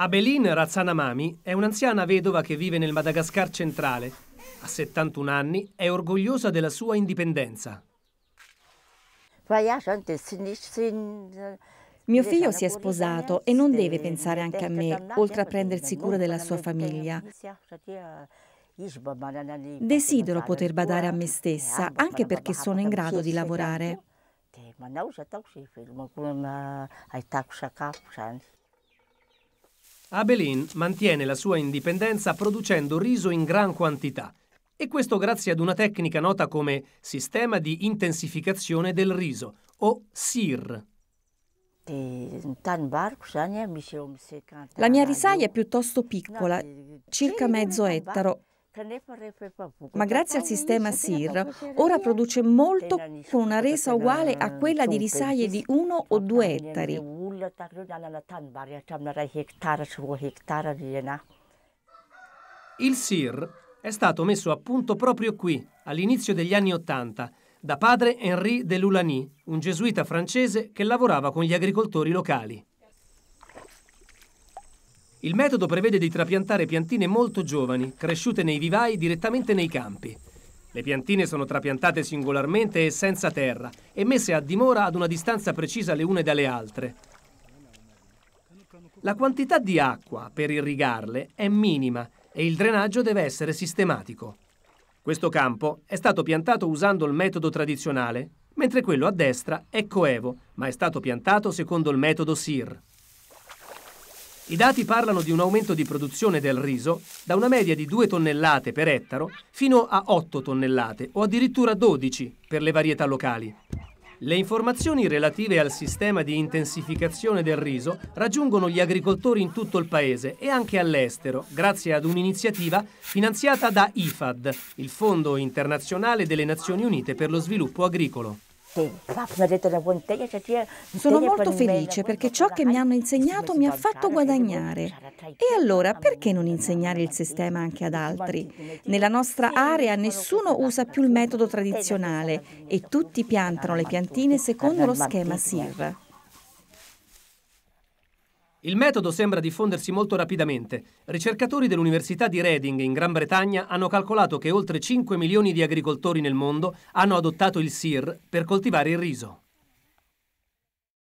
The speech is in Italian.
Abelin Razzanamami è un'anziana vedova che vive nel Madagascar centrale. A 71 anni è orgogliosa della sua indipendenza. Mio figlio si è sposato e non deve pensare anche a me, oltre a prendersi cura della sua famiglia. Desidero poter badare a me stessa, anche perché sono in grado di lavorare. Abelin mantiene la sua indipendenza producendo riso in gran quantità e questo grazie ad una tecnica nota come sistema di intensificazione del riso o SIR. La mia risaia è piuttosto piccola, eh, circa mezzo ettaro, ma grazie al sistema SIR ora produce molto con una resa uguale a quella di risaie di uno o due ettari kulla takrun alla tanvaria tamnara hektara suo hektara riena. Il SIR è stato messo a punto proprio qui, all'inizio degli anni Ottanta, da padre Henri de Lulani, un gesuita francese che lavorava con gli agricoltori locali. Il metodo prevede di trapiantare piantine molto giovani, cresciute nei vivai direttamente nei campi. Le piantine sono trapiantate singolarmente e senza terra e messe a dimora ad una distanza precisa le une dalle altre. La quantità di acqua per irrigarle è minima e il drenaggio deve essere sistematico. Questo campo è stato piantato usando il metodo tradizionale, mentre quello a destra è coevo, ma è stato piantato secondo il metodo SIR. I dati parlano di un aumento di produzione del riso da una media di 2 tonnellate per ettaro fino a 8 tonnellate o addirittura 12 per le varietà locali. Le informazioni relative al sistema di intensificazione del riso raggiungono gli agricoltori in tutto il paese e anche all'estero, grazie ad un'iniziativa finanziata da IFAD, il Fondo internazionale delle Nazioni Unite per lo sviluppo agricolo. Cioè, sono molto felice perché ciò che mi hanno insegnato mi ha fatto guadagnare. E allora perché non insegnare il sistema anche ad altri? Nella nostra area nessuno usa più il metodo tradizionale e tutti piantano le piantine secondo lo schema SIR. Il metodo sembra diffondersi molto rapidamente. Ricercatori dell'Università di Reading in Gran Bretagna hanno calcolato che oltre 5 milioni di agricoltori nel mondo hanno adottato il SIR per coltivare il riso.